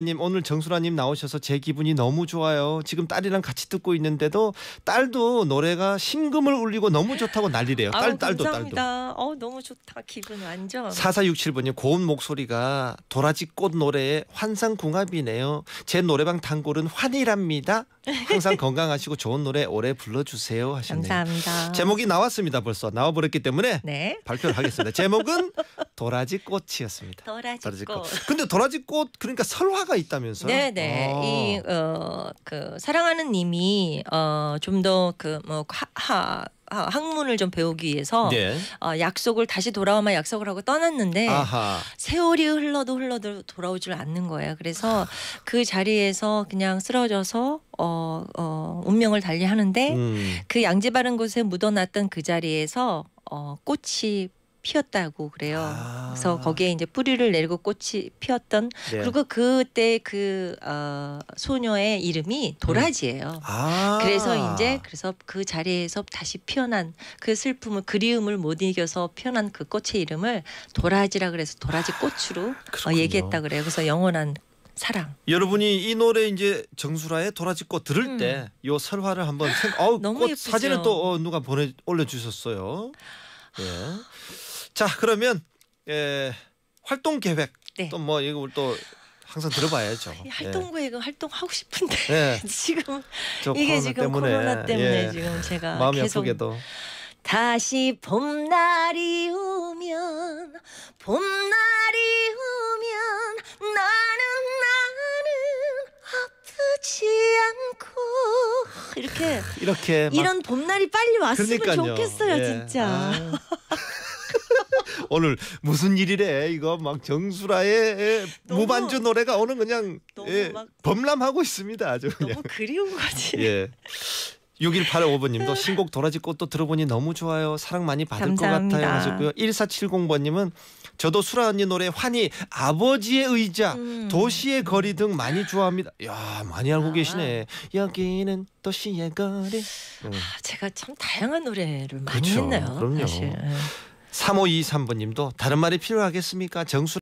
님 오늘 정수라님 나오셔서 제 기분이 너무 좋아요. 지금 딸이랑 같이 듣고 있는데도 딸도 노래가 심금을 울리고 너무 좋다고 난리래요. 딸 아우, 딸도 감사합니다. 딸도. 어 너무 좋다 기분 완전. 4467번님 고운 목소리가 도라지꽃 노래의 환상궁합이네요. 제 노래방 단골은 환희랍니다. 항상 건강하시고 좋은 노래 오래 불러주세요 하셨네요. 감사합니다. 제목이 나왔습니다 벌써 나와버렸기 때문에 네? 발표를 하겠습니다. 제목은 도라지꽃이었습니다. 도라지꽃. 도라지꽃. 근데 도라지꽃 그러니까 설화 하나가 있다면서요? 네네. 아. 어. 이어그 사랑하는 님이 어좀 더 그뭐 하. 학문을 좀 배우기 위해서 네. 어, 약속을 다시 돌아오면 약속을 하고 떠났는데 아하. 세월이 흘러도 흘러도 돌아오질 않는 거예요. 그래서 아. 그 자리에서 그냥 쓰러져서 어, 어, 운명을 달리하는데 음. 그 양지 바른 곳에 묻어놨던 그 자리에서 어, 꽃이 피었다고 그래요. 아. 그래서 거기에 이제 뿌리를 내리고 꽃이 피었던 네. 그리고 그때 그 어, 소녀의 이름이 음. 도라지예요. 음. 아. 그래서 이제 그래서 그 자리에서 다시 피어난 그 슬픔을 그리움을 못 이겨서 피어난 그 꽃의 이름을 도라지라 그래서 도라지 꽃으로 아, 어, 얘기했다 그래요. 그래서 영원한 사랑. 여러분이 이 노래 이제 정수라의 도라지꽃 들을 음. 때요 설화를 한번 생 어우, 너무 꽃 예쁘죠. 사진을 또 어, 누가 보내 올려주셨어요. 예. 자 그러면 예, 활동 계획 네. 또뭐 이거 또 항상 들어봐야죠. 아, 예. 활동 계획은 예. 활동하고 싶은데 예. 지금 이게 지금 때문에. 코로나 때문에 예. 지금 제가 마음이 계속 아프게도. 다시 봄날이 오면 봄날이 오면 나는 나는 아프지 않고 이렇게 이렇게 이런 봄날이 빨리 왔으면 그러니까요. 좋겠어요 예. 진짜. 아. 오늘 무슨 일이래 이거 막 정수라의 너무, 무반주 노래가 오늘 그냥 예, 범람하고 있습니다 아주 그냥. 너무 그리운 거지. 예. 6185번님도 신곡 도라지 꽃도 들어보니 너무 좋아요. 사랑 많이 받을 감사합니다. 것 같아요 하셨고요. 1470번님은 저도 수라 언니 노래 환희 아버지의 의자 음. 도시의 거리 등 많이 좋아합니다. 야 많이 알고 아. 계시네. 여기는 도시의 거리. 음. 아, 제가 참 다양한 노래를 많이 그렇죠. 했나요? 그럼요. 사실. 예. 3523번님도 다른 말이 필요하겠습니까? 정수